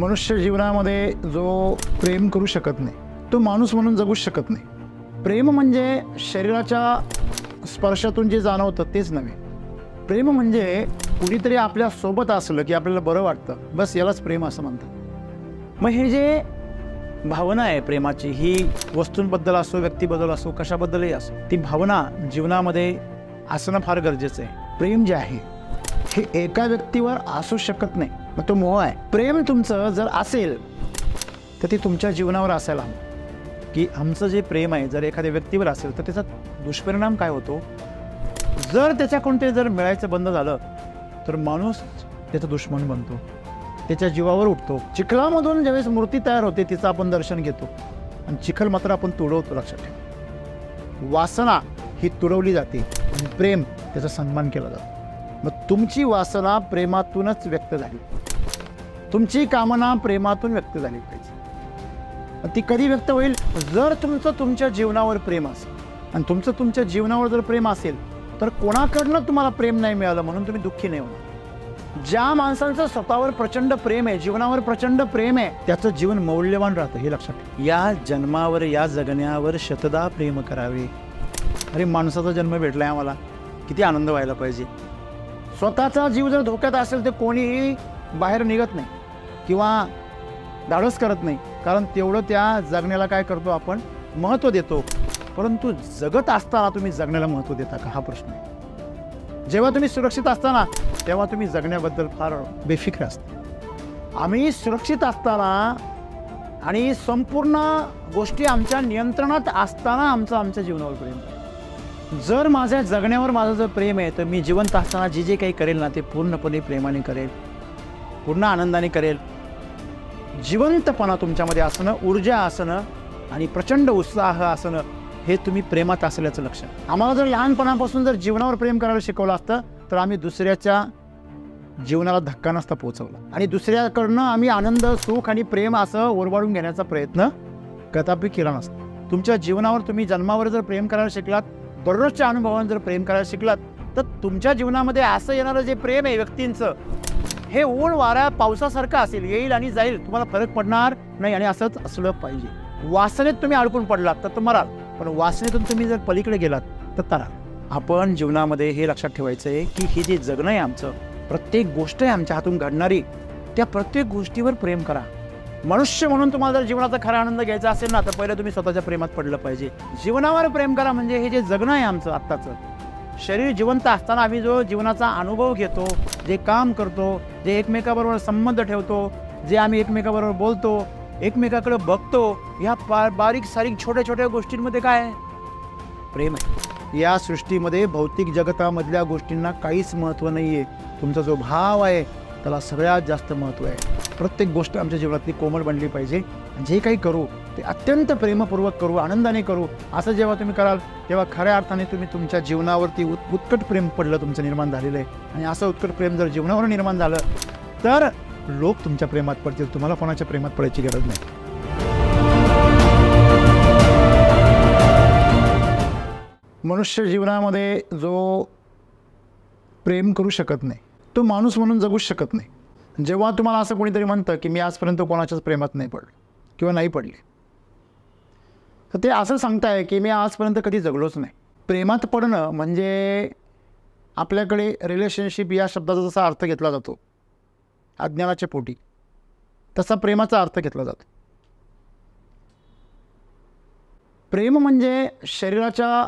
मनुष्य जीवनामध्ये जो प्रेम करू शकत नाही तो माणूस म्हणून जगूच शकत नाही प्रेम म्हणजे शरीराच्या स्पर्शातून जे जाणवतं तेच नव्हे प्रेम म्हणजे कुणीतरी आपल्या सोबत असलं की आपल्याला बरं वाटतं बस यालाच प्रेम असं म्हणतात मग हे जे भावना आहे प्रेमाची ही वस्तूंबद्दल असो व्यक्तीबद्दल असो कशाबद्दलही असो ती भावना जीवनामध्ये असणं फार गरजेचं आहे प्रेम जे आहे हे एका व्यक्तीवर असू शकत नाही मग तो मोह आहे प्रेम तुमचं जर असेल तर ते तुमच्या जीवनावर असायला हवं की आमचं जे प्रेम आहे जर एखाद्या व्यक्तीवर असेल तर त्याचा दुष्परिणाम काय होतो जर त्याच्याकडून ते जर मिळायचं बंद झालं तर माणूस त्याचा दुश्मन बनतो त्याच्या जीवावर उठतो चिखलामधून ज्यावेळेस मूर्ती तयार होते तिचं आपण दर्शन घेतो आणि चिखल मात्र आपण तुडवतो लक्षात ठेवा वासना ही तुडवली जाते आणि प्रेम त्याचा सन्मान केला जातो मग तुमची वासना प्रेमातूनच व्यक्त झाली तुमची कामना प्रेमातून व्यक्त झाली पाहिजे ती कधी व्यक्त होईल जर तुमचं तुमच्या जीवनावर प्रेम असेल आणि तुमचं तुमच्या जीवनावर जर प्रेम असेल तर कोणाकडनं तुम्हाला प्रेम नाही मिळालं म्हणून तुम्ही दुःखी नाही होणार ज्या माणसांचं स्वतःवर प्रचंड प्रेम आहे जीवनावर प्रचंड प्रेम आहे त्याचं जीवन मौल्यवान राहतं हे लक्षात या जन्मावर या जगण्यावर शतदा प्रेम करावे अरे माणसाचा जन्म भेटला आहे आम्हाला किती आनंद व्हायला पाहिजे स्वतःचा जीव जर धोक्यात असेल तर कोणीही बाहेर निघत नाही किंवा धाडस करत नाही कारण तेवढं त्या जगण्याला काय करतो आपण महत्त्व देतो परंतु जगत असताना तुम्ही जगण्याला महत्त्व देता का हा प्रश्न आहे जेव्हा तुम्ही सुरक्षित असताना तेव्हा तुम्ही जगण्याबद्दल फार बेफिक्र असता आम्ही सुरक्षित असताना आणि संपूर्ण गोष्टी आमच्या नियंत्रणात असताना आमचा आमच्या जीवनावर प्रेम जर माझ्या जगण्यावर माझं जर प्रेम आहे तर मी जिवंत असताना जे जे काही करेल ना ते पूर्णपणे प्रेमाने करेल पूर्ण आनंदाने करेल जिवंतपणा तुमच्यामध्ये असणं ऊर्जा असणं आणि प्रचंड उत्साह असणं हे तुम्ही प्रेमात असल्याचं लक्ष आम्हाला जर लहानपणापासून जर जीवनावर प्रेम करायला शिकवलं असतं तर आम्ही दुसऱ्याच्या जीवनाला धक्का नसता पोहोचवला आणि दुसऱ्याकडनं आम्ही आनंद सुख आणि प्रेम असं ओरवाडून घेण्याचा प्रयत्न कदापि केला नसता तुमच्या जीवनावर तुम्ही जन्मावर जर प्रेम करायला शिकलात दररोजच्या अनुभवानं जर प्रेम करायला शिकलात तर तुमच्या जीवनामध्ये असं येणारं जे प्रेम आहे व्यक्तींचं हे ओळ वारा पावसासारखं असेल येईल आणि जाईल तुम्हाला फरक पडणार नाही आणि असंच असलं पाहिजे वासनेत तुम्ही अडकून पडलात तर तुम्हाला पण वासनेतून तुम्ही जर पलीकडे गेलात तर तारा आपण जीवनामध्ये हे लक्षात ठेवायचं आहे की हे जे जगणं आहे आमचं प्रत्येक गोष्ट आहे आमच्या हातून घडणारी त्या प्रत्येक गोष्टीवर प्रेम करा मनुष्य म्हणून तुम्हाला जर जीवनाचा खरा आनंद घ्यायचा असेल ना तर पहिले तुम्ही स्वतःच्या प्रेमात पडलं पाहिजे जीवनावर प्रेम करा म्हणजे हे जे जगणं आहे आमचं आत्ताचं शरीर जिवंत असताना आम्ही जो जीवनाचा अनुभव घेतो जे काम करतो जे एकमेकाबरोबर संबंध ठेवतो जे आम्ही एकमेकाबरोबर बोलतो एकमेकाकडे बघतो या पार बारीक सारीक छोट्या छोट्या गोष्टींमध्ये काय प्रेम आहे या सृष्टीमध्ये भौतिक जगतामधल्या गोष्टींना काहीच महत्त्व नाही आहे तुमचा जो भाव आहे त्याला सगळ्यात जास्त महत्त्व आहे प्रत्येक गोष्ट आमच्या जीवनातली कोमल बनली पाहिजे जे काही करू ते अत्यंत प्रेमपूर्वक करू आनंदाने करू असं जेव्हा तुम्ही कराल तेव्हा खऱ्या अर्थाने तुम्ही तुमच्या जीवनावरती उत्कट प्रेम पडलं तुमचं निर्माण झालेलं आहे आणि असं उत्कट प्रेम जर जीवनावर निर्माण झालं तर लोक तुमच्या प्रेमात पडतील तुम्हाला कोणाच्या प्रेमात पडायची गरज नाही मनुष्य जीवनामध्ये जो प्रेम करू शकत नाही तो माणूस म्हणून जगूच शकत नाही जेव्हा तुम्हाला असं कोणीतरी म्हणतं की मी आजपर्यंत कोणाच्याच प्रेमात नाही पडलो किंवा नाही पडले तर ते असं सांगताय की मी आजपर्यंत कधी जगलोच नाही प्रेमात पडणं म्हणजे आपल्याकडे रिलेशनशिप या शब्दाचा जसा अर्थ घेतला जातो अज्ञानाच्या पोटी तसा प्रेमाचा अर्थ घेतला जातो प्रेम म्हणजे शरीराच्या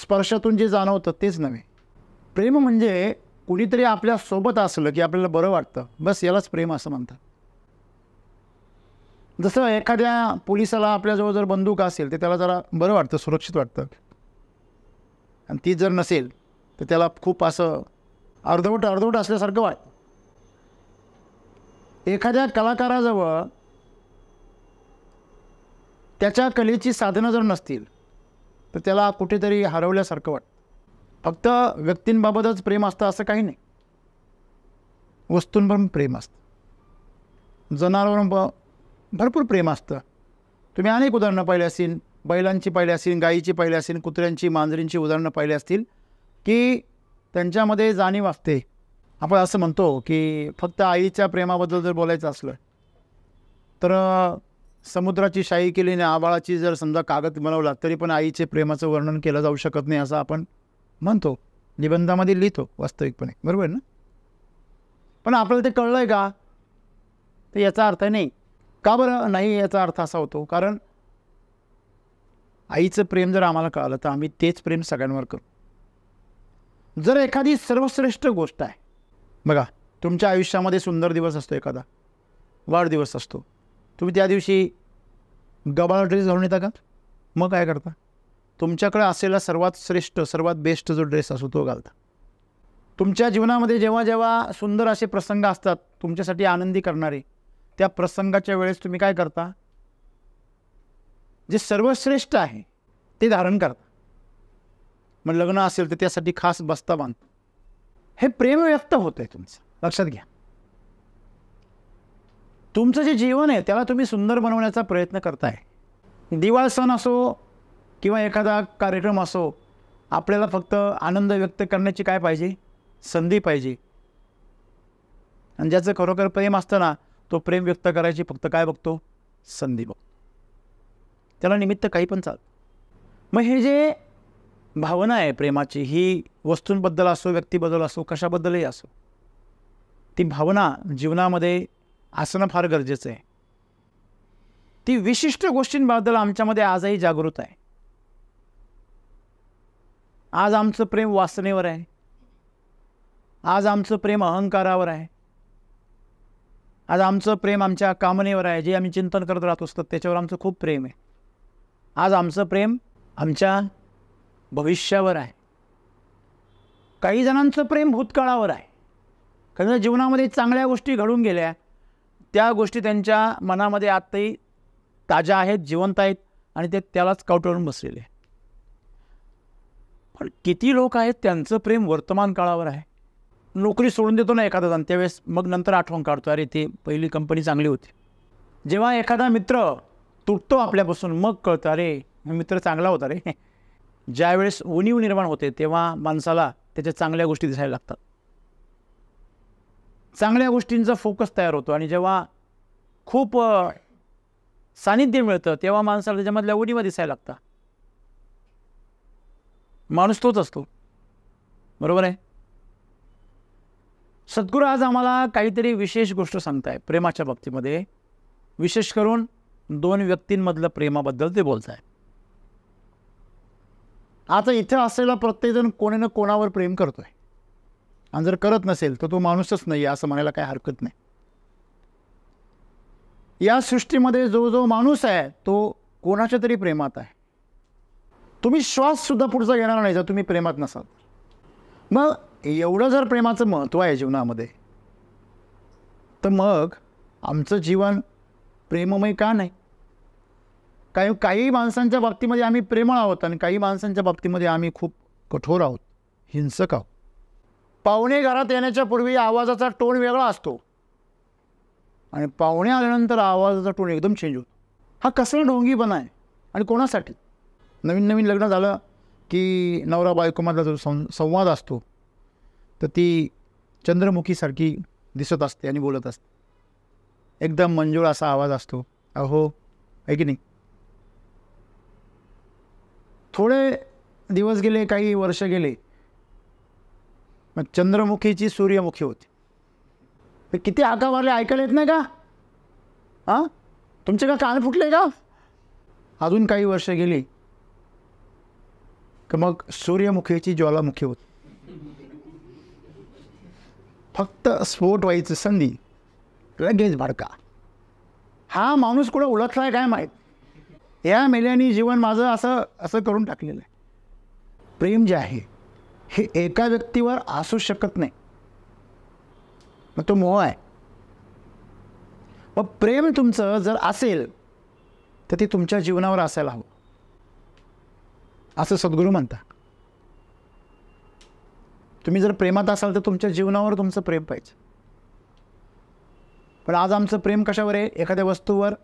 स्पर्शातून जे जाणवतं तेच नव्हे प्रेम म्हणजे कुणीतरी आपल्या सोबत असलं की आपल्याला बरं वाटतं बस यालाच प्रेम असं म्हणतात जसं एखाद्या पोलिसाला आपल्याजवळ जर बंदूक असेल तर त्याला जरा बरं वाटतं सुरक्षित वाटतं आणि ती जर नसेल तर त्याला खूप असं अर्धवट अर्धवट असल्यासारखं वाटतं एखाद्या कलाकाराजवळ त्याच्या कलेची साधनं जर नसतील तर त्याला कुठेतरी हरवल्यासारखं वाटतं फक्त व्यक्तींबाबतच प्रेम असतं असं काही नाही वस्तूंवर प्रेम असतं ब भरपूर प्रेम असतं तुम्ही अनेक उदाहरणं पाहिली असतील बैलांची पाहिली असतील गायीची पाहिली असतील कुत्र्यांची मांजरींची उदाहरणं पाहिली असतील की त्यांच्यामध्ये जाणीव असते आपण असं म्हणतो की फक्त आईच्या प्रेमाबद्दल जर बोलायचं असलं तर समुद्राची शाई केली आणि आबाळाची जर समजा कागद बनवला तरी पण आईचे प्रेमाचं वर्णन केलं जाऊ शकत नाही असं आपण म्हणतो निबंधामध्ये लिहितो वास्तविकपणे बरोबर ना पण आपल्याला ते कळलं आहे का तर याचा अर्थ नाही का बरं नाही याचा अर्थ असा होतो कारण आईचं प्रेम जर आम्हाला कळलं तर आम्ही तेच प्रेम सगळ्यांवर करू जर एखादी सर्वश्रेष्ठ गोष्ट आहे बघा तुमच्या आयुष्यामध्ये सुंदर दिवस असतो एखादा वाढदिवस असतो तुम्ही त्या दिवशी गबाळ ड्रेस घालून येता का मग काय करता तुमच्याकडे असलेला सर्वात श्रेष्ठ सर्वात बेस्ट जो ड्रेस असो तो घालता तुमच्या जीवनामध्ये जेव्हा जेव्हा सुंदर असे प्रसंग असतात तुमच्यासाठी आनंदी करणारे त्या प्रसंगाच्या वेळेस तुम्ही काय करता जे सर्वश्रेष्ठ आहे ते धारण करता मग लग्न असेल तर त्यासाठी खास बस्ता बांधतो हे प्रेम व्यक्त होत आहे तुमचं लक्षात घ्या तुमचं जे जीवन आहे त्याला तुम्ही सुंदर बनवण्याचा प्रयत्न करताय दिवाळ सण असो किंवा एखादा कार्यक्रम असो आपल्याला फक्त आनंद व्यक्त करण्याची काय पाहिजे संधी पाहिजे आणि ज्याचं खरोखर प्रेम असतं ना तो प्रेम व्यक्त करायची फक्त काय बघतो संधी बघतो त्याला निमित्त काही पण चाल मग हे जे भावना आहे प्रेमाची ही वस्तूंबद्दल असो व्यक्तीबद्दल असो कशाबद्दलही असो ती भावना जीवनामध्ये असणं फार गरजेचं आहे ती विशिष्ट गोष्टींबद्दल आमच्यामध्ये आजही जागृत आहे आज आमचं प्रेम वासनेवर आहे आज आमचं प्रेम अहंकारावर आहे आज आमचं प्रेम आमच्या कामनेवर आहे जे आम्ही चिंतन करत राहत असतो त्याच्यावर आमचं खूप प्रेम आहे आज आमचं प्रेम आमच्या भविष्यावर आहे काही जणांचं प्रेम भूतकाळावर आहे कारण जीवनामध्ये चांगल्या गोष्टी घडून गेल्या त्या गोष्टी त्यांच्या मनामध्ये आत्ताही ताज्या आहेत जिवंत आहेत आणि ते त्यालाच कावटळून बसलेले पण किती लोक आहेत त्यांचं प्रेम वर्तमान काळावर आहे नोकरी सोडून देतो ना एखादा जण त्यावेळेस मग नंतर आठवण काढतो अरे ते पहिली कंपनी चांगली होती जेव्हा एखादा मित्र तुटतो आपल्यापासून मग कळतं अरे मित्र चांगला होता रे ज्यावेळेस उणीव निर्माण होते तेव्हा माणसाला त्याच्या चांगल्या गोष्टी दिसायला लागतात चांगल्या गोष्टींचा फोकस तयार होतो आणि जेव्हा खूप सानिध्य मिळतं तेव्हा माणसाला त्याच्यामधल्या उणीवा दिसायला लागतात माणूस तोच असतो बरोबर आहे सद्गुरू आज आम्हाला काहीतरी विशेष गोष्ट सांगताय प्रेमाच्या बाबतीमध्ये विशेष करून दोन व्यक्तींमधलं प्रेमाबद्दल ते बोलताय आता इथे असलेला प्रत्येकजण कोणी ना कोणावर प्रेम करतोय आणि जर करत नसेल तर तो माणूसच नाही असं म्हणायला काही हरकत नाही या सृष्टीमध्ये जो जो माणूस आहे तो कोणाच्या तरी प्रेमात आहे तुम्ही श्वाससुद्धा पुढचा घेणार नाही जर तुम्ही प्रेमात नसाल मग एवढं जर प्रेमाचं महत्त्व आहे जीवनामध्ये तर मग आमचं जीवन प्रेममय का नाही काही काही माणसांच्या बाबतीमध्ये आम्ही प्रेमळ आहोत आणि काही माणसांच्या बाबतीमध्ये आम्ही खूप कठोर आहोत हिंसक आहोत पाहुणे घरात येण्याच्या पूर्वी आवाजाचा टोन वेगळा असतो आणि पाहुणे आल्यानंतर आवाजाचा टोन एकदम चेंज होतो हा कसला ढोंगीपणा आहे आणि कोणासाठी नवीन नवीन लग्न झालं की नवरा बायकोमधला जो सं संवाद असतो तर ती चंद्रमुखीसारखी दिसत असते आणि बोलत असते एकदम मंजूळ असा आवाज असतो अहो आहे की नाही थोडे दिवस गेले काही वर्ष गेले मग चंद्रमुखीची सूर्यमुखी होती किती आका मारले ऐकायला येत नाही का हां तुमचे का कान फुटले का अजून काही वर्ष गेली तर मग सूर्यमुखीची ज्वालामुखी होती फक्त स्फोट व्हायचं संधी लगेच भडका हा माणूस कुठं ओळखला काय माहीत या मेल्याने जीवन माझं असं असं करून टाकलेलं आहे प्रेम जे आहे हे एका व्यक्तीवर असू शकत नाही मग तो मोह आहे मग प्रेम तुमचं जर असेल तर ते तुमच्या जीवनावर असायला हवं असं सद्गुरू म्हणता तुम्ही जर प्रेमात असाल तर तुमच्या जीवनावर तुमचं प्रेम पाहिजे पण आज आमचं प्रेम कशावर आहे एखाद्या वस्तूवर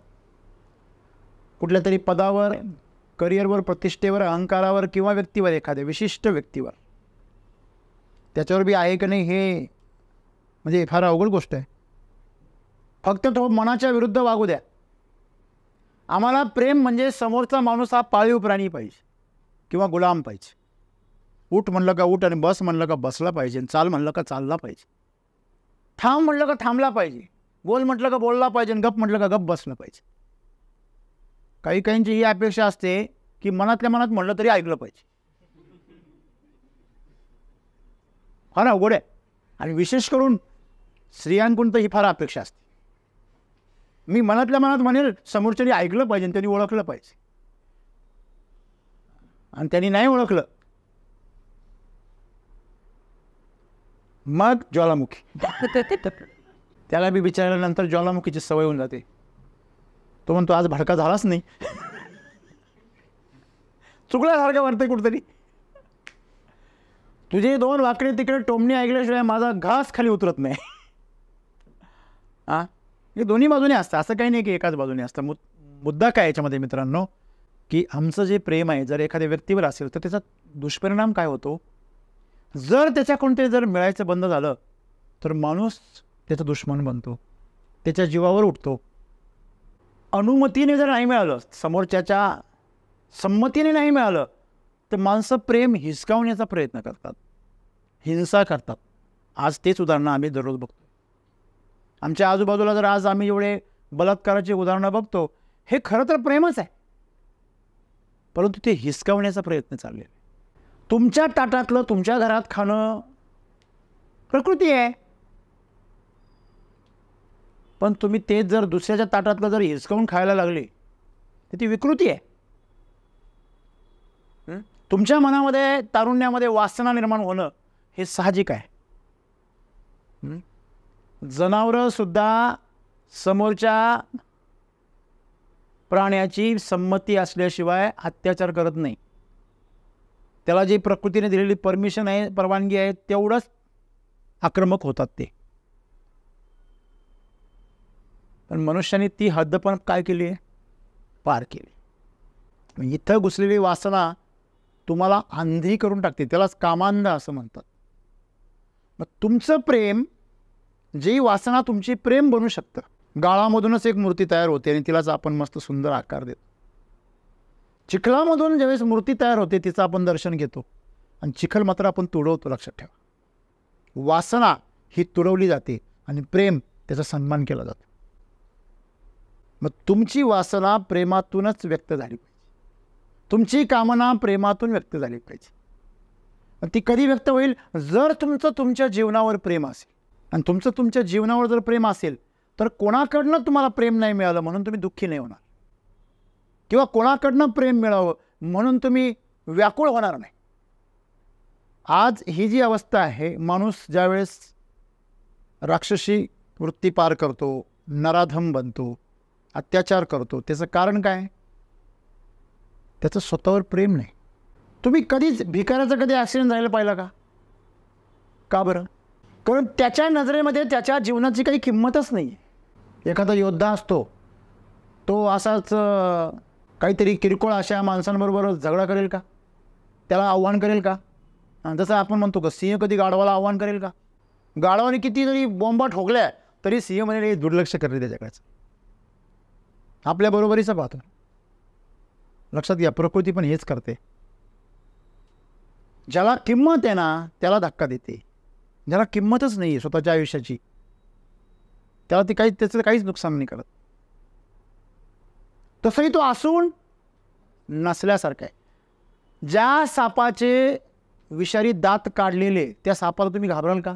कुठल्या तरी पदावर करिअरवर प्रतिष्ठेवर अहंकारावर किंवा व्यक्तीवर एखाद्या विशिष्ट व्यक्तीवर त्याच्यावर बी आहे की नाही हे म्हणजे फार अवघड गोष्ट आहे फक्त तो मनाच्या विरुद्ध वागू द्या आम्हाला प्रेम म्हणजे समोरचा माणूस हा पाळीव प्राणी पाहिजे किंवा गुलाम पाहिजे उठ म्हणलं का उठ आणि बस म्हणलं का बसला पाहिजे चाल म्हणलं का चालला पाहिजे थांब म्हणलं का थांबला पाहिजे बोल म्हटलं का बोलला पाहिजे आणि गप म्हटलं का गप बसलं पाहिजे काही काहींची ही अपेक्षा असते की मनातल्या मनात म्हणलं तरी ऐकलं पाहिजे हा ना आहे आणि विशेष करून स्त्रियांकडून तर ही फार अपेक्षा असते मी मनातल्या मनात म्हणेल समोरच्याने ऐकलं पाहिजे त्यांनी ओळखलं पाहिजे आणि त्यांनी नाही ओळखलं मग ज्वालामुखी त्याला बी विचारल्यानंतर ज्वालामुखीची सवय होऊन जाते तो म्हणतो आज भडका झालाच नाही चुकल्यासारखं वाटतंय कुठंतरी तुझे दोन वाकडे तिकडे टोमणी ऐकल्याशिवाय माझा घास खाली उतरत नाही हां हे दोन्ही बाजूने असतं असं काही नाही की एकाच बाजूने असतं मुद्दा काय याच्यामध्ये मित्रांनो की आमचं जे प्रेम आहे जर एखाद्या व्यक्तीवर असेल तर त्याचा दुष्परिणाम काय होतो जर त्याच्या ते जर मिळायचं बंद झालं तर माणूस त्याचा दुश्मन बनतो त्याच्या जीवावर उठतो अनुमतीने जर नाही मिळालं समोरच्याच्या संमतीने नाही मिळालं तर माणसं प्रेम हिसकावण्याचा प्रयत्न करतात हिंसा करतात आज तेच उदाहरणं आम्ही दररोज बघतो आमच्या आजूबाजूला जर आज आम्ही एवढे बलात्काराची उदाहरणं बघतो हे खरं तर प्रेमच आहे परंतु ते हिसकावण्याचा प्रयत्न चाललेला तुमच्या ताटातलं तुमच्या घरात खाणं प्रकृती आहे पण तुम्ही तेच जर दुसऱ्याच्या ताटातलं जर हिसकावून खायला लागले तर ती विकृती आहे तुमच्या मनामध्ये तारुण्यामध्ये वासना निर्माण होणं हे साहजिक आहे जनावरंसुद्धा समोरच्या प्राण्याची संमती असल्याशिवाय अत्याचार करत नाही त्याला जी प्रकृतीने दिलेली परमिशन आहे परवानगी आहे तेवढंच आक्रमक होतात ते पण मनुष्याने ती हद्द पण काय केली आहे पार केली म्हणजे इथं घुसलेली वासना तुम्हाला आंधी करून टाकते त्यालाच कामांध असं म्हणतात मग तुमचं प्रेम जी वासना तुमची प्रेम बनू शकतं गाळामधूनच एक मूर्ती तयार होते आणि तिलाच आपण मस्त सुंदर आकार देतो चिखलामधून ज्यावेळेस मूर्ती तयार होते तिचं आपण दर्शन घेतो आणि चिखल मात्र आपण तुडवतो लक्षात ठेवा वासना ही तुडवली जाते आणि प्रेम त्याचा सन्मान केला जातो मग तुमची वासना प्रेमातूनच व्यक्त झाली पाहिजे तुमची कामना प्रेमातून व्यक्त झाली पाहिजे ती कधी व्यक्त होईल जर तुमचं तुमच्या जीवनावर प्रेम असेल आणि तुमचं तुमच्या जीवनावर जर प्रेम असेल तर कोणाकडनं तुम्हाला प्रेम नाही मिळालं म्हणून तुम्ही दुःखी नाही होणार किंवा कोणाकडनं प्रेम मिळावं म्हणून तुम्ही व्याकुळ होणार नाही आज ही जी अवस्था आहे माणूस ज्यावेळेस राक्षसी वृत्ती पार करतो नराधम बनतो अत्याचार करतो त्याचं कारण काय त्याचं स्वतःवर प्रेम नाही तुम्ही कधीच भिकाऱ्याचं कधी ॲक्सिडेंट झालेलं पाहिलं का का बरं कारण त्याच्या नजरेमध्ये त्याच्या जीवनाची काही किंमतच नाही आहे एखादा योद्धा असतो तो असाच काहीतरी किरकोळ अशा माणसांबरोबर झगडा करेल का त्याला आव्हान करेल का जसं आपण म्हणतो का सिंह कधी गाढवाला आव्हान करेल का गाढवाने किती जरी बॉम्बा ठोकल्या तरी सिंह म्हणे दुर्लक्ष करेल त्याच्याकडेच आपल्या बरोबरीचं पाहतो लक्षात घ्या प्रकृती पण हेच करते ज्याला किंमत आहे ना त्याला धक्का देते ज्याला किंमतच नाही आहे स्वतःच्या आयुष्याची तेव्हा ती काही त्याचं काहीच नुकसान नाही करत तसंही तो असून नसल्यासारखं आहे ज्या सापाचे विषारी दात काढलेले त्या सापाला तुम्ही घाबराल का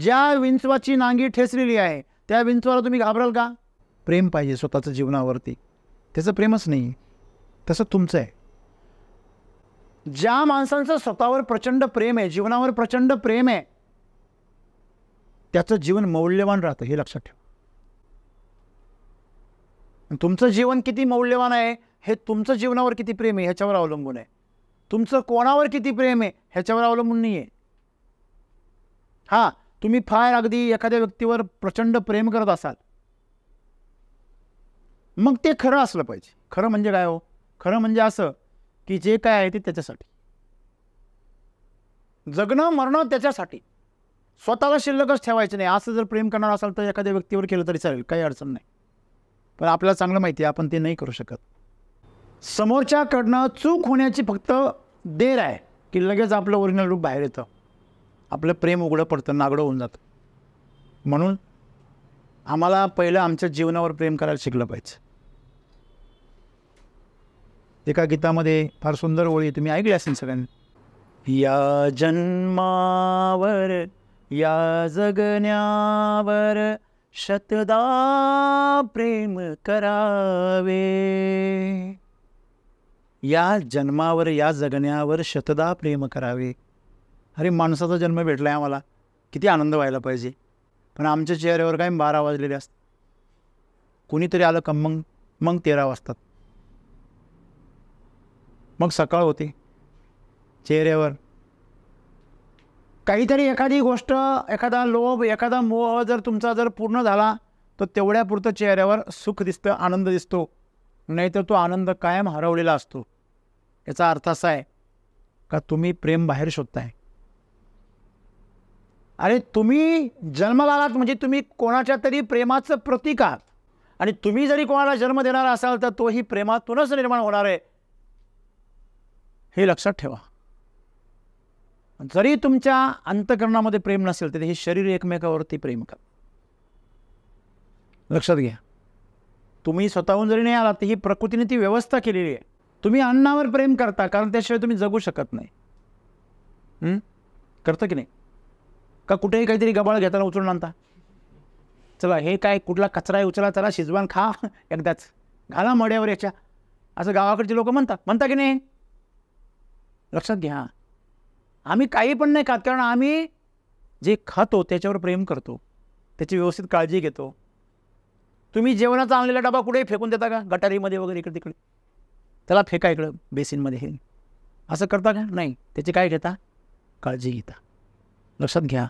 ज्या विंचवाची नांगी ठेचलेली आहे त्या विंचवाला तुम्ही घाबराल का प्रेम पाहिजे स्वतःचं जीवनावरती त्याचं प्रेमच नाही तसं तुमचं आहे ज्या माणसांचं स्वतःवर प्रचंड प्रेम आहे जीवनावर प्रचंड प्रेम आहे त्याचं जीवन मौल्यवान राहतं हे लक्षात ठेवा तुमचं जीवन किती मौल्यवान आहे हे तुमचं जीवनावर किती प्रेम आहे ह्याच्यावर अवलंबून आहे तुमचं कोणावर किती प्रेम आहे ह्याच्यावर अवलंबून नाही आहे हां तुम्ही फार अगदी एखाद्या व्यक्तीवर प्रचंड प्रेम करत असाल मग ते खरं असलं पाहिजे खरं म्हणजे काय हो खरं म्हणजे असं की जे काय आहे ते त्याच्यासाठी जगणं मरणं त्याच्यासाठी स्वतःला शिल्लकच ठेवायचं नाही असं जर प्रेम करणार असाल तर एखाद्या व्यक्तीवर केलं तरी चालेल काही अडचण नाही पण आपल्याला चांगलं माहिती आहे आपण ते नाही करू शकत समोरच्याकडनं चूक होण्याची फक्त देर आहे की लगेच आपलं ओरिजिनल रूप बाहेर येतं आपलं प्रेम उघडं पडतं नागडं होऊन जातं म्हणून आम्हाला पहिलं आमच्या जीवनावर प्रेम करायला शिकलं पाहिजे एका गीतामध्ये फार सुंदर ओळी तुम्ही ऐकली असेल सगळ्यांनी या जन्मावर या जगण्यावर शतदा प्रेम करावे या जन्मावर या जगण्यावर शतदा प्रेम करावे अरे माणसाचा जन्म भेटला आहे आम्हाला किती आनंद व्हायला पाहिजे पण आमच्या चेहऱ्यावर काय बारा वाजलेले असतात कुणीतरी आलं का मग मग तेरा वाजतात मग सकाळ होते चेहऱ्यावर काहीतरी एखादी गोष्ट एखादा लोभ एखादा मोह जर तुमचा जर पूर्ण झाला तर तेवढ्यापुरतं चेहऱ्यावर सुख दिसतं आनंद दिसतो नाहीतर तो आनंद कायम हरवलेला असतो याचा अर्थ असा आहे का तुम्ही प्रेम बाहेर शोधताय अरे तुम्ही जन्मलात म्हणजे तुम्ही कोणाच्या तरी प्रेमाचं प्रतीक आहात आणि तुम्ही जरी कोणाला जन्म देणार असाल तर तोही प्रेमातूनच निर्माण होणार आहे हे लक्षात ठेवा जरी तुमच्या अंतकरणामध्ये प्रेम नसेल तरी हे शरीर एकमेकावरती प्रेम कर लक्षात घ्या तुम्ही स्वतःहून जरी नाही आलात तर ही प्रकृतीने ती व्यवस्था केलेली आहे तुम्ही अन्नावर प्रेम करता कारण त्याशिवाय तुम्ही जगू शकत नाही करतं की नाही का कुठेही काहीतरी गबाळ घेताना उचलून आणता चला हे काय कुठला कचरा आहे उचला चला शिजवान खा एकदाच घाला मड्यावर याच्या असं गावाकडचे लोक म्हणतात म्हणता की नाही लक्षात घ्या आम्ही काही पण नाही खात कारण आम्ही जे खातो त्याच्यावर प्रेम करतो त्याची व्यवस्थित काळजी घेतो तुम्ही जेवणाचा आणलेला डबा कुठेही फेकून देता का गटारीमध्ये वगैरे इकडे तिकडे त्याला फेका इकडं बेसिनमध्ये हे असं करता का नाही त्याची काय घेता काळजी घेता लक्षात घ्या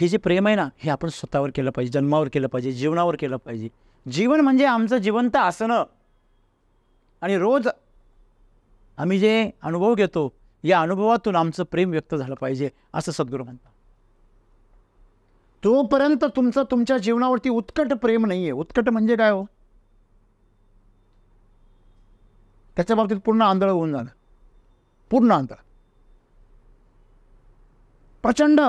हे जे प्रेम आहे ना हे आपण स्वतःवर केलं पाहिजे जन्मावर केलं पाहिजे जीवनावर केलं पाहिजे जीवन म्हणजे आमचं जिवंत असणं आणि रोज आम्ही जे अनुभव घेतो या अनुभवातून आमचं प्रेम व्यक्त झालं पाहिजे असं सद्गुरू म्हणतात तोपर्यंत तुमचं तुमच्या जीवनावरती उत्कट प्रेम नाही आहे उत्कट म्हणजे काय हो त्याच्या बाबतीत पूर्ण आंधळ होऊन जाणं पूर्ण आंधळ प्रचंड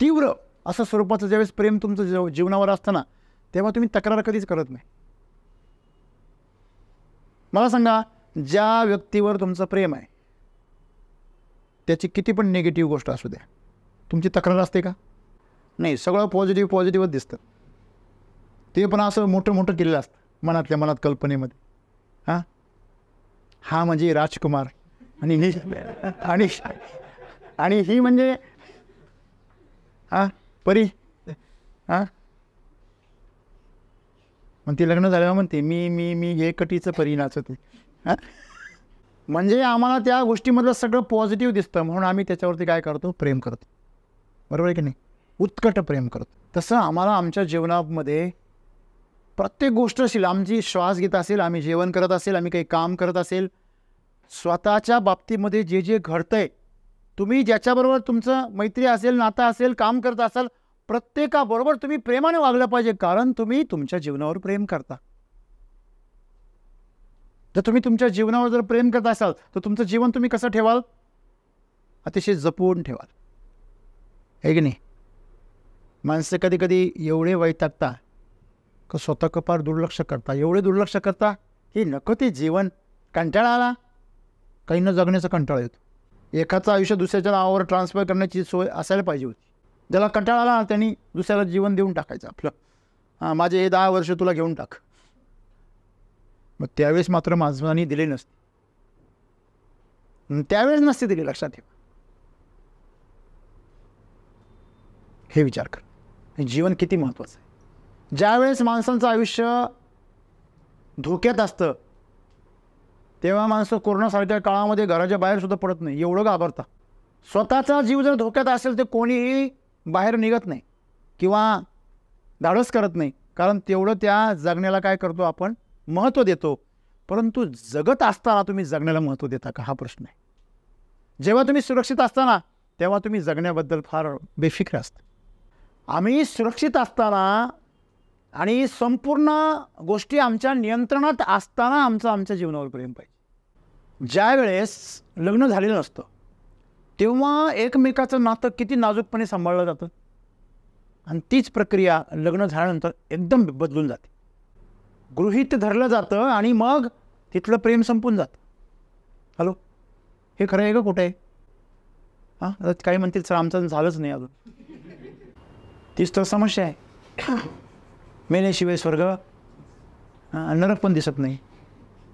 तीव्र असं स्वरूपाचं ज्यावेळेस प्रेम तुमचं जीव जीवनावर असताना तेव्हा तुम्ही तक्रार कधीच करत नाही मला सांगा ज्या व्यक्तीवर तुमचं प्रेम आहे त्याची किती पण निगेटिव्ह गोष्ट असू द्या तुमची तक्रार असते का नाही सगळं पॉझिटिव्ह पॉझिटिव्हच दिसतं ते पण असं मोठं मोठं केलेलं असतं मनातल्या मनात कल्पनेमध्ये हां हा म्हणजे राजकुमार आणि ही आणि आणि ही म्हणजे हां परी हां मग ती लग्न झाल्यावर म्हणते मी मी मी हे कटीचं परी नाचते हां म्हणजे आम्हाला त्या गोष्टीमधलं सगळं पॉझिटिव्ह दिसतं म्हणून आम्ही त्याच्यावरती काय करतो प्रेम करतो बरोबर आहे की नाही उत्कट प्रेम करतो तसं आम्हाला आमच्या जीवनामध्ये प्रत्येक गोष्ट असेल आमची श्वास घेत असेल आम्ही जेवण करत असेल आम्ही काही काम करत असेल स्वतःच्या बाबतीमध्ये जे जे घडतंय तुम्ही ज्याच्याबरोबर तुमचं मैत्री असेल नातं असेल काम करत असाल प्रत्येकाबरोबर तुम्ही प्रेमाने वागलं पाहिजे कारण तुम्ही तुमच्या जीवनावर प्रेम करता जर तुम्ही तुमच्या जीवनावर जर प्रेम करत असाल तर तुमचं जीवन तुम्ही कसं ठेवाल अतिशय जपवून ठेवाल हे की नाही माणसं कधी कधी एवढे वैतागता क स्वतः कपार दुर्लक्ष करता एवढे दुर्लक्ष करता हे नको ते जीवन कंटाळा आला काही न जगण्याचा कंटाळा येतो एकाचं आयुष्य दुसऱ्याच्या नावावर ट्रान्सफर करण्याची सोय असायला पाहिजे होती ज्याला कंटाळा आला त्यांनी दुसऱ्याला जीवन देऊन टाकायचं आपलं हां माझे हे दहा वर्ष तुला घेऊन टाक मग त्यावेळेस मात्र माझवानी दिले नसते त्यावेळेस नसते दिले लक्षात ठेवा हे विचार कर जीवन किती महत्त्वाचं आहे ज्यावेळेस माणसांचं आयुष्य धोक्यात असतं तेव्हा माणसं कोरोनासारख्या काळामध्ये घराच्या बाहेर सुद्धा पडत नाही एवढं घाबरता स्वतःचा जीव जर धोक्यात असेल तर कोणीही बाहेर निघत नाही किंवा धाडस करत नाही कारण तेवढं त्या जगण्याला काय करतो आपण महत्त्व देतो परंतु जगत असताना तुम्ही जगण्याला महत्त्व देता का हा प्रश्न आहे जेव्हा तुम्ही सुरक्षित असताना तेव्हा तुम्ही जगण्याबद्दल फार बेफिक्र असता आम्ही सुरक्षित असताना आणि संपूर्ण गोष्टी आमच्या नियंत्रणात असताना आमचं आमच्या जीवनावर प्रेम पाहिजे ज्या वेळेस लग्न झालेलं नसतं तेव्हा एकमेकाचं नातं किती नाजूकपणे सांभाळलं जातं आणि तीच प्रक्रिया लग्न झाल्यानंतर एकदम बदलून जाते गृहित धरलं जातं आणि मग तिथलं प्रेम संपून जात हॅलो हे खरं आहे का कुठे आहे हां काही म्हणतील सर आमचं झालंच नाही अजून तीच तर समस्या आहे मेल्याशिवाय स्वर्ग नरक पण दिसत नाही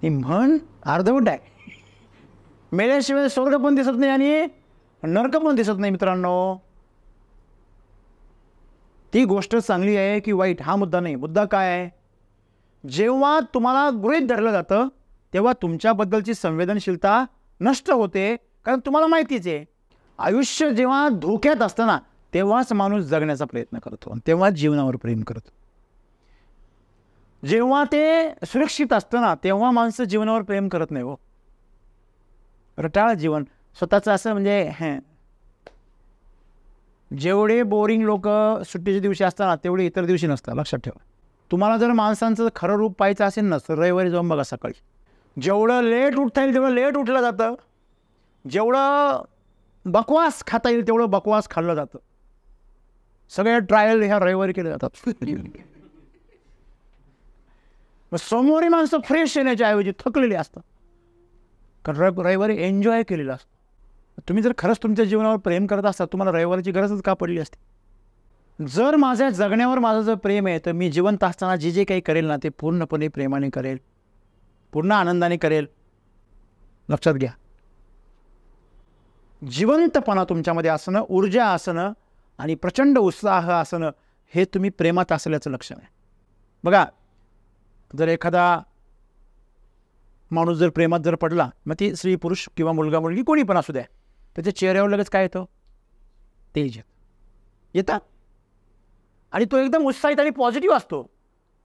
हे म्हण अर्धवट आहे मेल्याशिवाय स्वर्ग पण दिसत नाही आणि नरक पण दिसत नाही मित्रांनो ती गोष्ट चांगली आहे की वाईट हा मुद्दा नाही मुद्दा काय आहे जेव्हा तुम्हाला गृहित धरलं जातं तेव्हा तुमच्याबद्दलची संवेदनशीलता नष्ट होते कारण तुम्हाला माहितीच आहे आयुष्य जेव्हा धोक्यात ना तेव्हाच माणूस जगण्याचा प्रयत्न करतो आणि तेव्हाच जीवनावर प्रेम करतो जेव्हा ते सुरक्षित असतं ना तेव्हा माणसं जीवनावर प्रेम करत नाही हो रटाळ जीवन स्वतःचं असं म्हणजे हे जेवढे बोरिंग लोक सुट्टीच्या दिवशी ना तेवढे इतर दिवशी नसतात लक्षात ठेवा तुम्हाला जर माणसांचं खरं रूप पाहायचं असेल ना तर रविवारी जाऊन बघा सकाळी जेवढं लेट उठता येईल तेवढं लेट उठलं जातं जेवढं बकवास खाता येईल तेवढं बकवास खाल्लं जातं सगळ्या ट्रायल ह्या रविवारी केल्या जातात मग समोरी माणसं फ्रेश येण्याच्या ऐवजी थकलेली असतात कारण रव रविवारी एन्जॉय केलेलं असतो तुम्ही जर खरंच तुमच्या जीवनावर प्रेम करत असता तुम्हाला रविवारीची गरजच का पडली असते जर माझ्या जगण्यावर माझं जर प्रेम आहे तर मी जिवंत असताना जे जे काही करेल ना ते पूर्णपणे प्रेमाने करेल पूर्ण आनंदाने करेल लक्षात घ्या जिवंतपणा तुमच्यामध्ये असणं ऊर्जा असणं आणि प्रचंड उत्साह असणं हे तुम्ही प्रेमात असल्याचं लक्षण आहे बघा जर एखादा माणूस जर प्रेमात जर पडला मग ती स्त्री पुरुष किंवा मुलगा मुलगी कोणी पण असू द्या त्याच्या चेहऱ्यावर लगेच काय येतं तेज येतात आणि तो एकदम उत्साहित आणि पॉझिटिव्ह असतो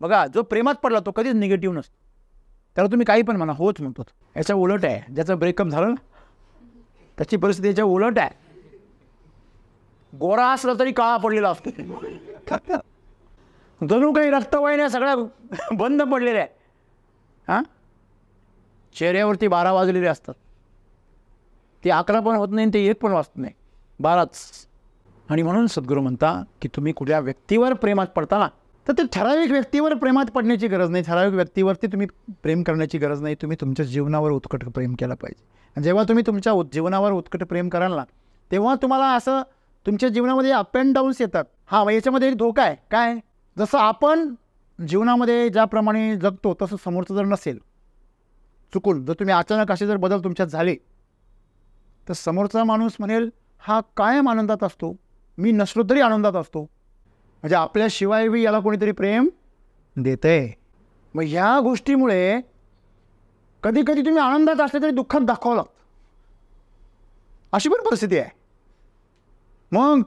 बघा जो प्रेमात पडला तो कधीच निगेटिव्ह नसतो त्याला तुम्ही काही पण म्हणा होच म्हणतो याच्या उलट आहे ज्याचं ब्रेकअप झालं त्याची परिस्थिती याच्या उलट आहे गोरा असला तरी काळा पडलेला असतो जणू काही रक्तवाहिन्या सगळ्या बंद पडलेल्या आहे हां चेहऱ्यावरती बारा वाजलेले असतात ते अकरा पण होत नाही ते एक पण वाजत नाही बाराच आणि म्हणून सद्गुरू म्हणता की तुम्ही कुठल्या व्यक्तीवर प्रेमात पडताना तर ते ठराविक व्यक्तीवर प्रेमात पडण्याची गरज नाही ठराविक व्यक्तीवरती तुम्ही प्रेम करण्याची गरज नाही तुम्ही तुमच्या जीवनावर उत्कट प्रेम केला पाहिजे जेव्हा तुम्ही तुमच्या जीवनावर उत्कट प्रेम कराल ना तेव्हा तुम्हाला असं तुमच्या जीवनामध्ये अप अँड डाऊन्स येतात हा मग याच्यामध्ये एक धोका आहे काय जसं आपण जीवनामध्ये ज्याप्रमाणे जगतो तसं समोरचं जर नसेल चुकून जर तुम्ही अचानक असे जर बदल तुमच्यात झाले तर समोरचा माणूस म्हणेल हा कायम आनंदात असतो मी नसलो तरी आनंदात असतो म्हणजे आपल्याशिवाय बी याला कोणीतरी प्रेम देत आहे मग ह्या गोष्टीमुळे कधी कधी तुम्ही आनंदात असले तरी दुःखात दाखवावं लागतं अशी पण परिस्थिती आहे मग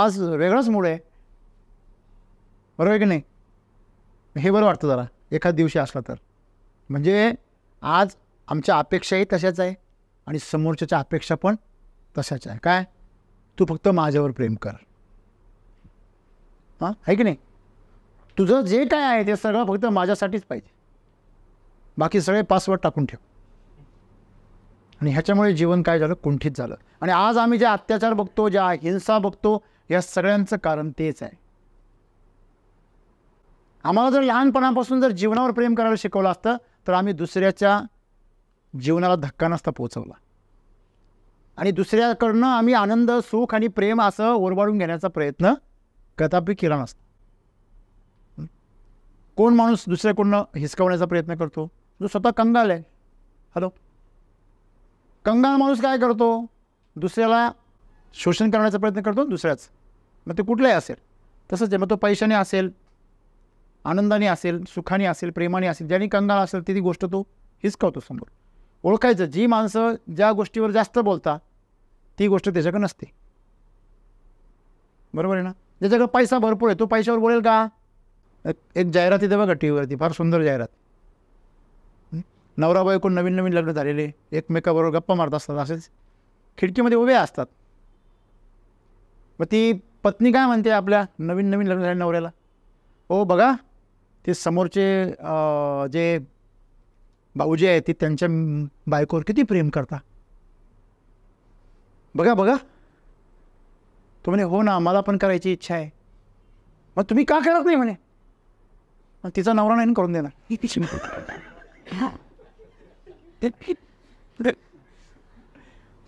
आज वेगळाच मूळ आहे बरोबर आहे की नाही हे बरं वाटतं जरा एखाद दिवशी असला तर म्हणजे आज आमच्या अपेक्षाही तशाच आहे आणि समोरच्याच्या अपेक्षा पण तशाच आहे काय तू फक्त माझ्यावर प्रेम कर हां आहे की नाही तुझं जे काय आहे ते सगळं फक्त माझ्यासाठीच पाहिजे बाकी सगळे पासवर्ड टाकून ठेव आणि ह्याच्यामुळे जीवन काय झालं कुंठित झालं आणि आज आम्ही जे अत्याचार बघतो ज्या हिंसा बघतो या सगळ्यांचं कारण तेच आहे आम्हाला जर लहानपणापासून जर जीवनावर प्रेम करायला शिकवलं असतं तर आम्ही दुसऱ्याच्या जीवनाला धक्का नसता पोचवला आणि दुसऱ्याकडनं आम्ही आनंद सुख आणि प्रेम असं ओरबाडून घेण्याचा प्रयत्न कदापि केला नसतो कोण माणूस दुसऱ्याकडनं हिसकवण्याचा प्रयत्न करतो जो स्वतः कंगाल आहे हॅलो कंगाल माणूस काय करतो दुसऱ्याला शोषण करण्याचा प्रयत्न करतो दुसऱ्याच मग ते कुठलाही असेल तसंच आहे मग तो पैशाने असेल आनंदाने असेल सुखाने असेल प्रेमाने असेल ज्याने कंगाल असेल ती ती गोष्ट तो हिसकावतो समोर ओळखायचं जी माणसं ज्या गोष्टीवर जास्त बोलतात ती गोष्ट त्याच्याकडे नसते बरोबर आहे ना ज्याच्याकडे पैसा भरपूर आहे तो पैशावर बोलेल का एक जाहिरात येते बघा टी व्हीवरती फार सुंदर जाहिरात नवरा बायको नवीन नवीन लग्न झालेले एकमेकाबरोबर गप्पा मारत असतात असेच खिडकीमध्ये उभे असतात मग ती पत्नी काय म्हणते आपल्या नवीन नवीन लग्न झाले नवऱ्याला ओ बघा ते समोरचे जे भाऊजी आहे ते त्यांच्या बायकोवर किती प्रेम करता बघा बघा तो म्हणे हो ना मला पण करायची इच्छा आहे मग तुम्ही का करत नाही म्हणे मग तिचा नवरा नाही करून देणार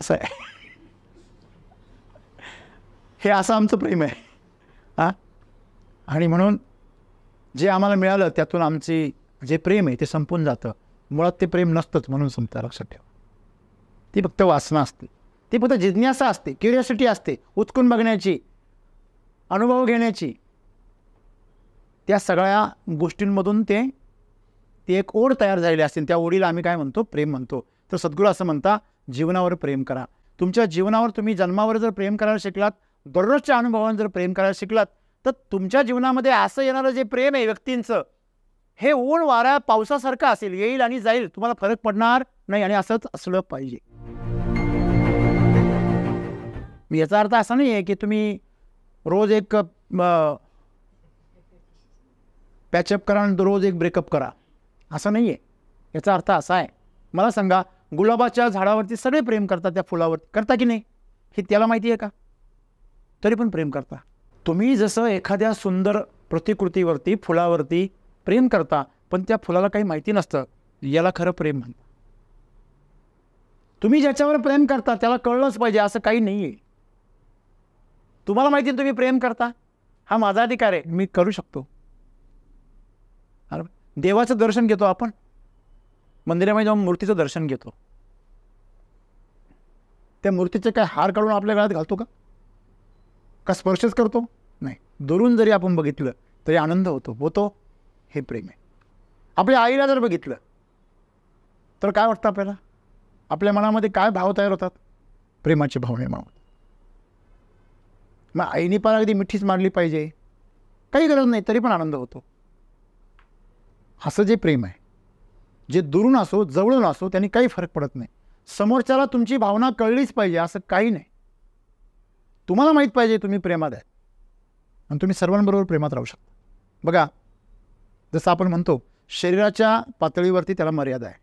असं आहे हे असं आमचं प्रेम आहे हा आणि म्हणून जे आम्हाला मिळालं त्यातून आमची जे प्रेम आहे ते संपून जातं मुळात ते प्रेम नसतंच म्हणून समजा लक्षात ठेवा ती फक्त वासना असते ती फक्त जिज्ञासा असते क्युरियासिटी असते उचकून बघण्याची अनुभव घेण्याची त्या सगळ्या गोष्टींमधून ते ती एक ओढ तयार झालेली असते त्या ओढीला आम्ही काय म्हणतो प्रेम म्हणतो तर सद्गुरू असं म्हणता जीवनावर प्रेम करा तुमच्या जीवनावर तुम्ही जन्मावर जर प्रेम करायला शिकलात दररोजच्या अनुभवावर जर प्रेम करायला शिकलात तर तुमच्या जीवनामध्ये असं येणारं जे प्रेम आहे व्यक्तींचं हे ऊन वारा पावसासारखं असेल येईल आणि जाईल तुम्हाला फरक पडणार नाही आणि असंच असलं पाहिजे याचा अर्थ असा नाही आहे की तुम्ही रोज एक पॅचअप करा आणि रोज एक ब्रेकअप करा असं नाही आहे याचा अर्थ असा आहे मला सांगा गुलाबाच्या झाडावरती सगळे प्रेम करतात त्या फुलावरती करता की नाही हे त्याला माहिती आहे का तरी पण प्रेम करता तुम्ही जसं एखाद्या सुंदर प्रतिकृतीवरती फुलावरती प्रेम करता पण त्या फुलाला काही माहिती नसतं याला खरं प्रेम म्हणतं तुम्ही ज्याच्यावर प्रेम करता त्याला कळलंच पाहिजे असं काही नाही आहे तुम्हाला माहिती आहे तुम्ही प्रेम करता हा माझा अधिकार आहे मी करू शकतो देवाचं दर्शन घेतो आपण मंदिरामध्ये जाऊन मूर्तीचं दर्शन घेतो त्या मूर्तीचे काय हार काढून आपल्या गळ्यात घालतो का का स्पर्शच करतो नाही दुरून जरी आपण बघितलं तरी आनंद होतो होतो हे प्रेम आहे आपल्या आईला जर बघितलं तर काय वाटतं आपल्याला आपल्या मनामध्ये काय भाव तयार होतात प्रेमाचे भाव निर्माण मग आईने पण अगदी मिठीच मारली पाहिजे काही गरज नाही तरी पण आनंद होतो असं जे प्रेम आहे जे दुरून असो जवळून असो त्यांनी काही फरक पडत नाही समोरच्याला तुमची भावना कळलीच पाहिजे असं काही नाही तुम्हाला माहीत पाहिजे तुम्ही प्रेमात आहे आणि तुम्ही सर्वांबरोबर प्रेमात राहू शकता बघा जसं आपण म्हणतो शरीराच्या पातळीवरती त्याला मर्यादा आहे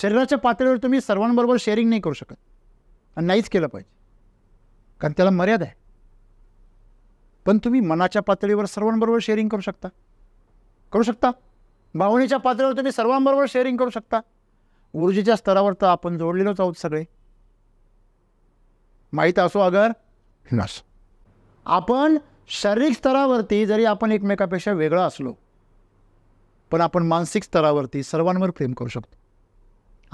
शरीराच्या पातळीवर तुम्ही सर्वांबरोबर शेअरिंग नाही करू शकत आणि नाहीच केलं पाहिजे कारण त्याला मर्यादा आहे पण तुम्ही मनाच्या पातळीवर सर्वांबरोबर शेअरिंग करू शकता करू शकता भावनेच्या पातळीवर तुम्ही सर्वांबरोबर शेअरिंग करू शकता ऊर्जेच्या स्तरावर तर आपण जोडलेलोच आहोत सगळे माहीत असो अगर नस आपण शारीरिक स्तरावरती जरी आपण एकमेकापेक्षा वेगळं असलो पण आपण मानसिक स्तरावरती सर्वांवर प्रेम करू शकतो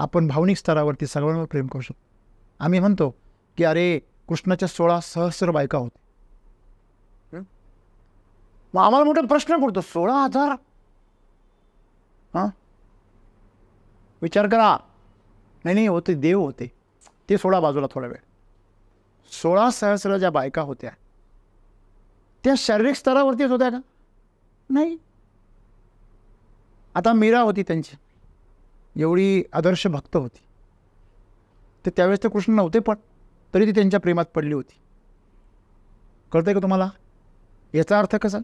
आपण भावनिक स्तरावरती सर्वांवर प्रेम करू शकतो आम्ही म्हणतो की अरे कृष्णाच्या सोळा सहस्र बायका होत मग आम्हाला मोठा प्रश्न पडतो सोळा हजार हां विचार करा नाही नाही होते देव होते ते सोळा बाजूला थोडा वेळ सोळा सहस्र ज्या बायका होत्या त्या शारीरिक स्तरावरतीच होत्या का नाही आता मीरा होती त्यांची एवढी आदर्श भक्त होती ते त्यावेळेस ते कृष्ण नव्हते पण तरी ती त्यांच्या प्रेमात पडली होती कळतंय का तुम्हाला याचा अर्थ कसा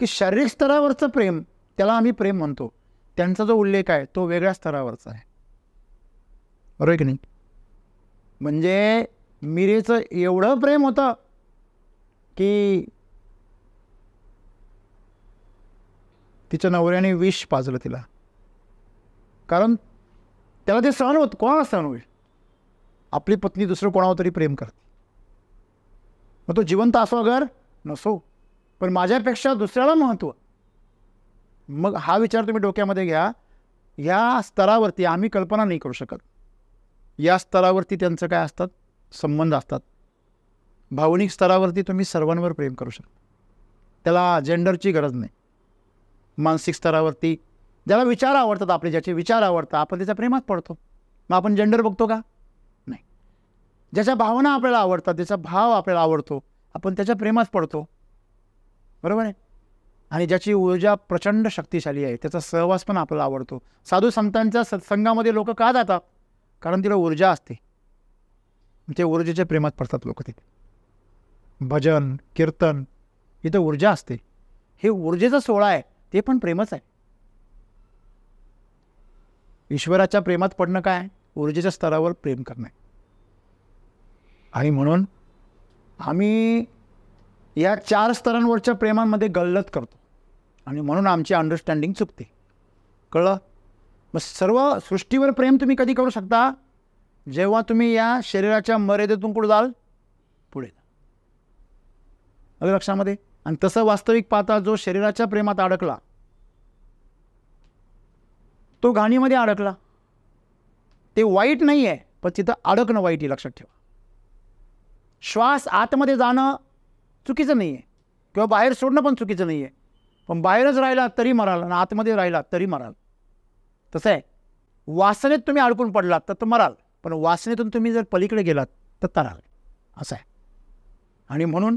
की शारीरिक स्तरावरचं प्रेम त्याला आम्ही प्रेम म्हणतो त्यांचा जो उल्लेख आहे तो वेगळ्या स्तरावरचा आहे बरोबर की नाही म्हणजे मिरेचं एवढं प्रेम होतं की तिच्या नवऱ्याने विष पाजलं तिला कारण त्याला ते सहन होत कोणाला सहन होईल आपली पत्नी दुसरं कोणावर तरी प्रेम करते मग तो जिवंत असो अगर नसो पण माझ्यापेक्षा दुसऱ्याला महत्त्व मग हा विचार तुम्ही डोक्यामध्ये घ्या या स्तरावरती आम्ही कल्पना नाही करू शकत या स्तरावरती त्यांचं काय असतात संबंध असतात भावनिक स्तरावरती तुम्ही सर्वांवर प्रेम करू शकता त्याला जेंडरची गरज नाही मानसिक स्तरावरती ज्याला विचार आवडतात आपले ज्याचे विचार आवडतात आपण त्याच्या प्रेमात पडतो मग आपण जेंडर बघतो का नाही ज्याच्या भावना आपल्याला आवडतात ज्याचा भाव आपल्याला आवडतो आपण त्याच्या प्रेमात पडतो बरोबर आहे आणि ज्याची ऊर्जा प्रचंड शक्तिशाली आहे त्याचा सहवास पण आपल्याला आवडतो साधू संतांच्या सत्संगामध्ये लोक का जातात कारण तिला ऊर्जा असते ते ऊर्जेच्या प्रेमात पडतात लोक तिथे भजन कीर्तन इथं ऊर्जा असते हे ऊर्जेचा सोहळा आहे ते पण प्रेमच आहे ईश्वराच्या प्रेमात पडणं काय ऊर्जेच्या स्तरावर प्रेम करणं आहे आणि म्हणून आम्ही या चार स्तरांवरच्या प्रेमांमध्ये गल्लत करतो आणि म्हणून आमची अंडरस्टँडिंग चुकते कळलं मग सर्व सृष्टीवर प्रेम तुम्ही कधी करू शकता जेव्हा तुम्ही या शरीराच्या मर्यादेतून कुठं जाल पुढे अगदी लक्षामध्ये आणि तसं वास्तविक पाहता जो शरीराच्या प्रेमात अडकला तो घाणीमध्ये अडकला ते वाईट नाही आहे पण तिथं अडकणं वाईट आहे लक्षात ठेवा श्वास आतमध्ये जाणं चुकीचं नाही आहे किंवा बाहेर सोडणं पण चुकीचं नाही आहे पण बाहेरच राहिला तरी मराल आणि आतमध्ये राहिला तरी मराल तसं आहे वासनेत तुम्ही अडकून पडलात तर मराल पण वासनेतून तुम्ही जर पलीकडे गेलात तर तराल असं आहे आणि म्हणून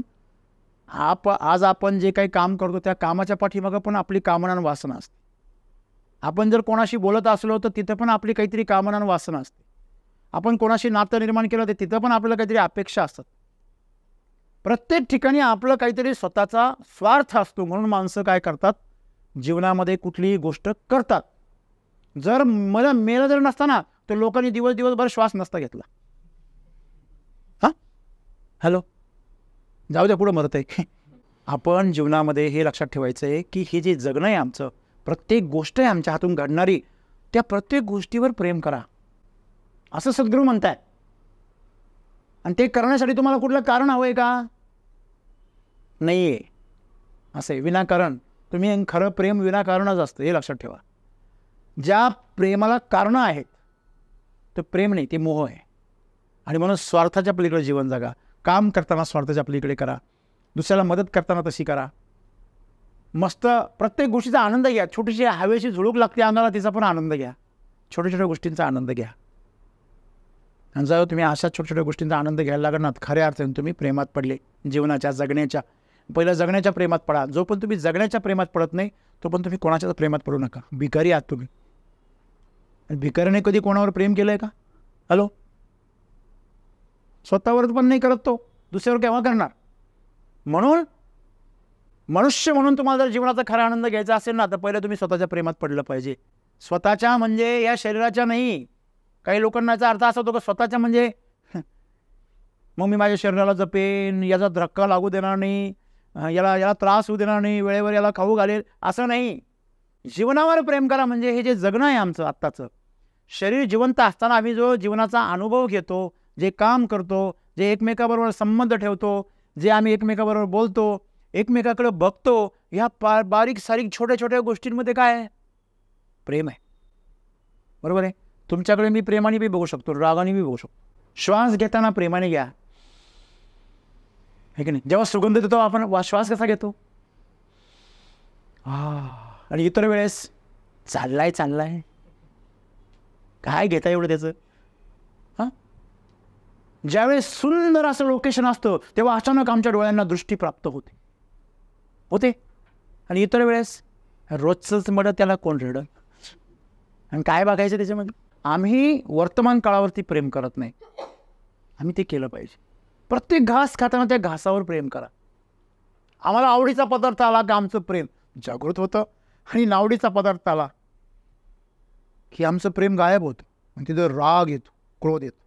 आप आज आपण जे काही काम करतो त्या कामाच्या पाठीमागं पण आपली कामना वासना असते आपण जर कोणाशी बोलत असलो तर तिथं पण आपली काहीतरी कामना वासना असते आपण कोणाशी नातं निर्माण केलं तर तिथं पण आपल्याला काहीतरी अपेक्षा असतात प्रत्येक ठिकाणी आपलं काहीतरी स्वतःचा स्वार्थ असतो म्हणून माणसं काय करतात जीवनामध्ये कुठलीही गोष्ट करतात जर मला मेलं जर नसताना तर लोकांनी दिवस दिवसभर श्वास नसता घेतला हां हॅलो जाऊ द्या पुढं मरत आहे आपण जीवनामध्ये हे लक्षात ठेवायचं आहे की हे जे जगणं आहे आमचं प्रत्येक गोष्ट आहे आमच्या हातून घडणारी त्या प्रत्येक गोष्टीवर प्रेम करा असं सद्गुरू म्हणताय आणि ते करण्यासाठी तुम्हाला कुठलं कारण हवं आहे का नाही आहे असे विनाकारण तुम्ही खरं प्रेम विनाकारणच असतं हे लक्षात ठेवा ज्या प्रेमाला कारणं आहेत ते प्रेम नाही ते मोह आहे आणि म्हणून स्वार्थाच्या पलीकडे जीवन जगा काम करताना स्वार्थाच्या आपल्याकडे करा दुसऱ्याला मदत करताना तशी करा मस्त प्रत्येक गोष्टीचा आनंद घ्या छोटीशी हवेशी झुळूक लागते अंगाला तिचा पण आनंद घ्या छोट्या छोट्या गोष्टींचा आनंद घ्या आणि जाऊ तुम्ही अशा छोट्या छोट्या गोष्टींचा आनंद घ्यायला लागणार खऱ्या अर्थाने तुम्ही प्रेमात पडले जीवनाच्या जगण्याच्या पहिलं जगण्याच्या प्रेमात पडा जो पण तुम्ही जगण्याच्या प्रेमात पडत नाही तो पण तुम्ही कोणाच्याच प्रेमात पडू नका भिकारी आहात तुम्ही भिकारीने कधी कोणावर प्रेम केलं आहे का हॅलो स्वतःवर पण नाही करत तो दुसऱ्यावर केव्हा करणार म्हणून मनुष्य म्हणून तुम्हाला जर जीवनाचा खरा आनंद घ्यायचा असेल ना तर पहिलं तुम्ही स्वतःच्या प्रेमात पडलं पाहिजे स्वतःच्या म्हणजे या शरीराच्या नाही काही लोकांना याचा अर्थ असा होतो का स्वतःच्या म्हणजे मग मी माझ्या शरीराला जपेन याचा धक्का लागू देणार नाही याला याला त्रास होऊ देणार नाही वेळेवर याला खाऊ घालेल असं नाही जीवनावर प्रेम करा म्हणजे हे जे जगणं आहे आमचं आत्ताचं शरीर जिवंत असताना आम्ही जो जीवनाचा अनुभव घेतो जे काम करतो जे एकमेकाबरोबर संबंध ठेवतो जे आम्ही एकमेकाबरोबर बोलतो एकमेकाकडे बघतो ह्या पार बारीक सारीक छोट्या छोट्या गोष्टींमध्ये काय आहे प्रेम आहे बरोबर आहे तुमच्याकडे मी प्रेमाने बी बघू शकतो रागाने बी बघू शकतो श्वास घेताना प्रेमाने घ्या हे की नाही जेव्हा सुगंध देतो आपण वा श्वास कसा घेतो आणि इतर वेळेस चाललाय चाललाय काय घेता एवढं त्याचं ज्यावेळेस सुंदर असं लोकेशन असतं तेव्हा अचानक आमच्या डोळ्यांना दृष्टी प्राप्त होते होते आणि इतर वेळेस रोजचंच मडत त्याला कोण रडत आणि काय बघायचं त्याच्यामध्ये आम्ही वर्तमान काळावरती प्रेम करत नाही आम्ही ते केलं पाहिजे प्रत्येक घास खाताना त्या घासावर प्रेम करा आम्हाला आवडीचा पदार्थ आला का आमचं प्रेम जागृत होतं आणि नावडीचा पदार्थ आला की आमचं प्रेम गायब होतं आणि तिथं राग येतो क्रोध येतो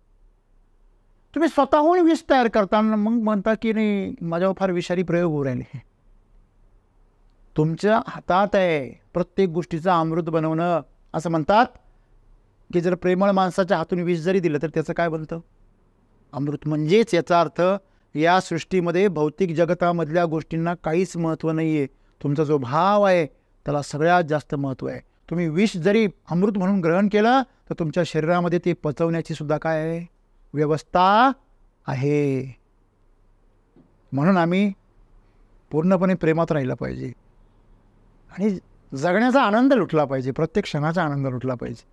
तुम्ही स्वतःहून विष तयार करताना मग म्हणता की नाही माझ्यावर फार विषारी प्रयोग होऊ राहिले तुमच्या हातात आहे प्रत्येक गोष्टीचं अमृत बनवणं असं म्हणतात की जर प्रेमळ माणसाच्या हातून विष जरी दिलं तर त्याचं काय बनतं अमृत म्हणजेच याचा अर्थ या सृष्टीमध्ये भौतिक जगतामधल्या गोष्टींना काहीच महत्त्व नाही आहे तुमचा जो भाव आहे त्याला सगळ्यात जास्त महत्त्व आहे तुम्ही विष जरी अमृत म्हणून ग्रहण केलं तर तुमच्या शरीरामध्ये ते पचवण्याची सुद्धा काय आहे व्यवस्था आहे म्हणून आम्ही पूर्णपणे प्रेमात राहिलं पाहिजे आणि जगण्याचा आनंद लुटला पाहिजे प्रत्येक क्षणाचा आनंद लुटला पाहिजे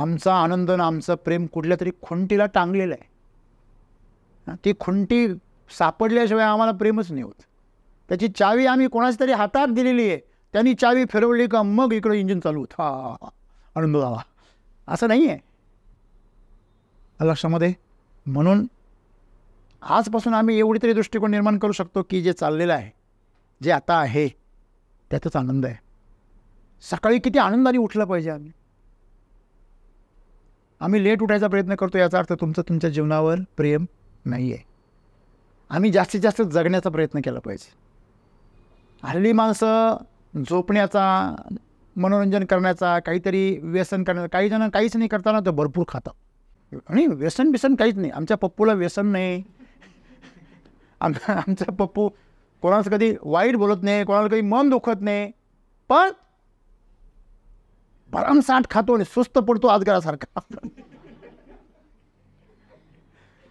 आमचा आनंद आणि आमचं प्रेम कुठल्या तरी खुंटीला टांगलेलं आहे ती खुंटी सापडल्याशिवाय आम्हाला प्रेमच नाही होत त्याची चावी आम्ही कोणाची तरी हातात दिलेली आहे त्यांनी चावी फिरवली का मग इकडं इंजिन चालू होत हा आनंद झाला असं नाही आहे लक्षामध्ये म्हणून आजपासून आम्ही एवढी तरी दृष्टिकोन निर्माण करू शकतो की जे चाललेलं आहे जे आता आहे त्याचाच आनंद आहे सकाळी किती आनंदाने उठलं पाहिजे आम्ही आम्ही लेट उठायचा प्रयत्न करतो याचा अर्थ तुमचं तुमच्या जीवनावर प्रेम नाही आहे आम्ही जास्तीत जास्त जगण्याचा प्रयत्न केला पाहिजे हल्ली माणसं झोपण्याचा मनोरंजन करण्याचा काहीतरी व्यसन करण्याचा काही जण काहीच नाही करताना तर भरपूर खातात आणि व्यसन बिसन काहीच नाही आमच्या पप्पूला व्यसन नाही आम आमचा पप्पू कोणाचं कधी वाईट बोलत नाही कोणाला कधी मन दुखत नाही पण भरमसाठ खातो आणि सुस्त पडतो आजगारासारखा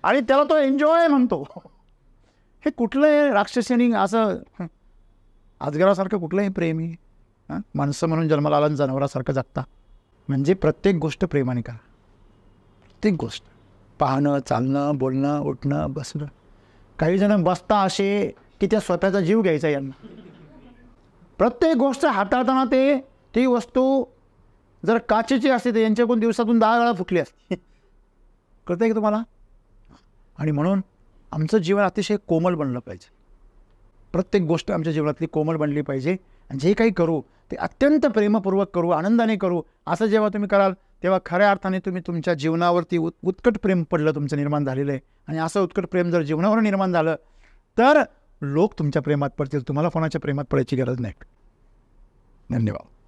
आणि त्याला तो एन्जॉय म्हणतो हे कुठलं राक्षसिंग असं आजगारासारखं कुठलंही प्रेमी प्रेमी माणसं म्हणून जन्माला आला जनावरासारखं जगता म्हणजे प्रत्येक गोष्ट प्रेमाने करा प्रत्येक गोष्ट पाहणं चालणं बोलणं उठणं बसणं काही जण बसता असे की त्या स्वतःचा जीव घ्यायचा यांना प्रत्येक गोष्ट हाताळताना ते ती वस्तू जर काचेची असते तर यांच्याकडून दिवसातून दहा वेळा फुकली असते कळतं आहे की तुम्हाला आणि म्हणून आमचं जीवन अतिशय कोमल बनलं पाहिजे प्रत्येक गोष्ट आमच्या जीवनातली कोमल बनली पाहिजे आणि जे काही करू ते अत्यंत प्रेमपूर्वक करू आनंदाने करू असं जेव्हा तुम्ही कराल तेव्हा खऱ्या अर्थाने तुम्ही तुमच्या जीवनावरती उत उत्कट प्रेम पडलं तुमचं निर्माण झालेलं आहे आणि असं उत्कट प्रेम जर जीवनावर निर्माण झालं तर लोक तुमच्या प्रेमात पडतील तुम्हाला कोणाच्या प्रेमात पडायची गरज नाही धन्यवाद